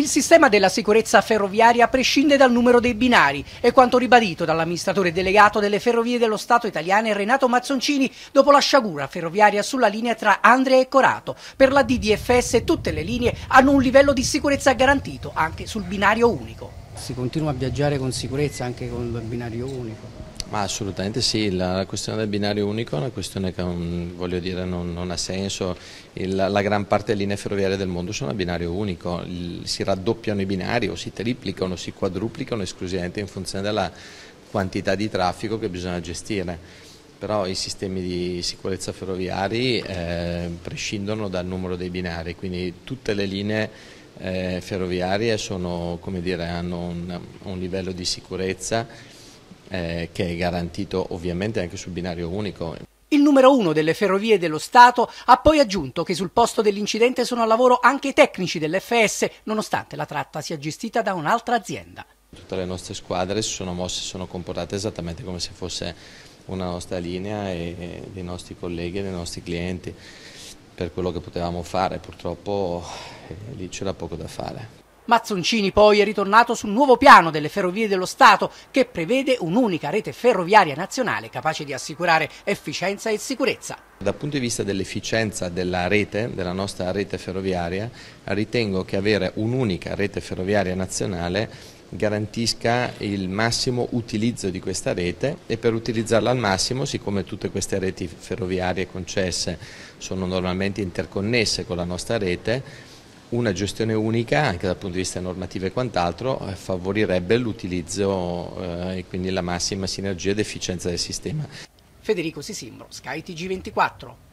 Il sistema della sicurezza ferroviaria prescinde dal numero dei binari, è quanto ribadito dall'amministratore delegato delle Ferrovie dello Stato italiane Renato Mazzoncini dopo la sciagura ferroviaria sulla linea tra Andrea e Corato. Per la DDFS tutte le linee hanno un livello di sicurezza garantito anche sul binario unico. Si continua a viaggiare con sicurezza anche con il binario unico. Ma assolutamente sì, la questione del binario unico è una questione che dire, non, non, ha senso, Il, la gran parte delle linee ferroviarie del mondo sono a binario unico, Il, si raddoppiano i binari o si triplicano, si quadruplicano esclusivamente in funzione della quantità di traffico che bisogna gestire, però i sistemi di sicurezza ferroviari eh, prescindono dal numero dei binari, quindi tutte le linee eh, ferroviarie sono, dire, hanno un, un livello di sicurezza eh, che è garantito ovviamente anche sul binario unico. Il numero uno delle ferrovie dello Stato ha poi aggiunto che sul posto dell'incidente sono al lavoro anche i tecnici dell'FS, nonostante la tratta sia gestita da un'altra azienda. Tutte le nostre squadre si sono mosse, si sono comportate esattamente come se fosse una nostra linea e dei nostri colleghi e dei nostri clienti per quello che potevamo fare, purtroppo eh, lì c'era poco da fare. Mazzoncini poi è ritornato sul nuovo piano delle ferrovie dello Stato che prevede un'unica rete ferroviaria nazionale capace di assicurare efficienza e sicurezza. Dal punto di vista dell'efficienza della rete, della nostra rete ferroviaria, ritengo che avere un'unica rete ferroviaria nazionale garantisca il massimo utilizzo di questa rete e per utilizzarla al massimo, siccome tutte queste reti ferroviarie concesse sono normalmente interconnesse con la nostra rete, una gestione unica anche dal punto di vista normativo e quant'altro eh, favorirebbe l'utilizzo eh, e quindi la massima sinergia ed efficienza del sistema. Federico Sisimbro, Sky TG24.